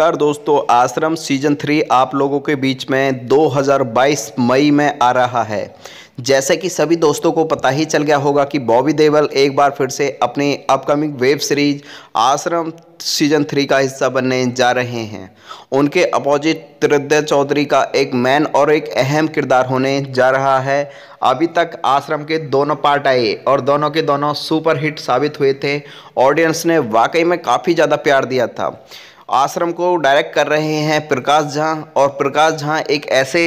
नमस्कार दोस्तों आश्रम सीजन थ्री आप लोगों के बीच में 2022 मई में आ रहा है जैसे कि सभी दोस्तों को पता ही चल गया होगा कि बॉबी देवल एक बार फिर से अपनी upcoming web series Aashram season three का हिस्सा बनने जा रहे हैं उनके अपोजिट त्रिदय चौधरी का एक मैन और एक अहम किरदार होने जा रहा है अभी तक आश्रम के दोनों पार्ट आए और दोनों के दोनों सुपरहिट साबित हुए थे ऑडियंस ने वाकई में काफ़ी ज़्यादा प्यार दिया था आश्रम को डायरेक्ट कर रहे हैं प्रकाश झा और प्रकाश झा एक ऐसे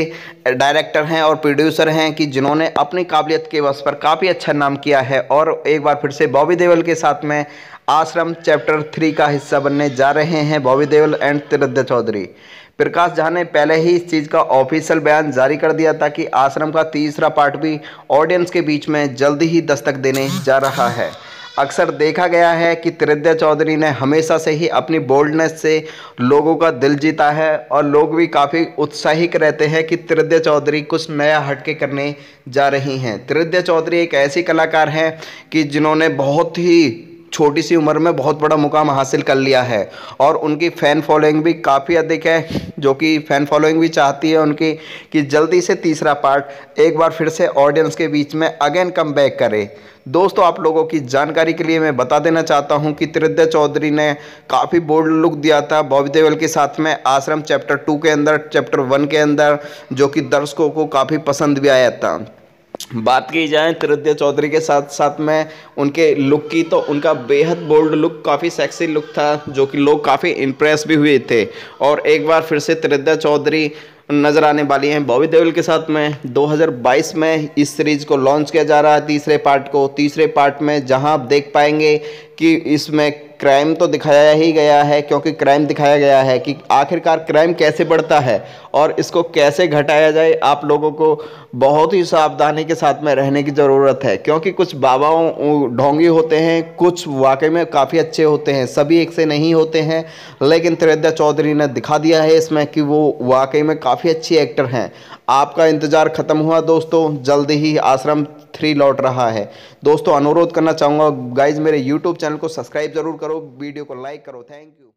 डायरेक्टर हैं और प्रोड्यूसर हैं कि जिन्होंने अपनी काबिलियत के वस पर काफ़ी अच्छा नाम किया है और एक बार फिर से बॉबी देवल के साथ में आश्रम चैप्टर थ्री का हिस्सा बनने जा रहे हैं बॉबी देवल एंड तिरद्य चौधरी प्रकाश झा ने पहले ही इस चीज़ का ऑफिशियल बयान जारी कर दिया था कि आश्रम का तीसरा पार्ट भी ऑडियंस के बीच में जल्दी ही दस्तक देने जा रहा है अक्सर देखा गया है कि त्रिद्या चौधरी ने हमेशा से ही अपनी बोल्डनेस से लोगों का दिल जीता है और लोग भी काफ़ी उत्साहित रहते हैं कि त्रिद्या चौधरी कुछ नया हटके करने जा रही हैं त्रिद्या चौधरी एक ऐसी कलाकार हैं कि जिन्होंने बहुत ही छोटी सी उम्र में बहुत बड़ा मुकाम हासिल कर लिया है और उनकी फ़ैन फॉलोइंग भी काफ़ी अधिक है जो कि फ़ैन फॉलोइंग भी चाहती है उनकी कि जल्दी से तीसरा पार्ट एक बार फिर से ऑडियंस के बीच में अगेन कम बैक करे दोस्तों आप लोगों की जानकारी के लिए मैं बता देना चाहता हूं कि त्रिद्या चौधरी ने काफ़ी बोल्ड लुक दिया था बॉबी देवल के साथ में आश्रम चैप्टर टू के अंदर चैप्टर वन के अंदर जो कि दर्शकों को काफ़ी पसंद भी आया था बात की जाए त्रिद्य चौधरी के साथ साथ में उनके लुक की तो उनका बेहद बोल्ड लुक काफ़ी सेक्सी लुक था जो कि लोग काफ़ी इम्प्रेस भी हुए थे और एक बार फिर से त्रिद्य चौधरी नज़र आने वाली हैं बॉबी देवल के साथ में 2022 में इस सीरीज़ को लॉन्च किया जा रहा है तीसरे पार्ट को तीसरे पार्ट में जहां आप देख पाएंगे कि इसमें क्राइम तो दिखाया ही गया है क्योंकि क्राइम दिखाया गया है कि आखिरकार क्राइम कैसे बढ़ता है और इसको कैसे घटाया जाए आप लोगों को बहुत ही सावधानी के साथ में रहने की ज़रूरत है क्योंकि कुछ बाबाओं ढोंगी होते हैं कुछ वाकई में काफ़ी अच्छे होते हैं सभी एक से नहीं होते हैं लेकिन त्रिद्या चौधरी ने दिखा दिया है इसमें कि वो वाकई में काफ़ी अच्छे एक्टर हैं आपका इंतज़ार ख़त्म हुआ दोस्तों जल्दी ही आश्रम थ्री लौट रहा है दोस्तों अनुरोध करना चाहूँगा गाइज मेरे यूट्यूब चैनल को सब्सक्राइब ज़रूर करो वीडियो को लाइक करो थैंक यू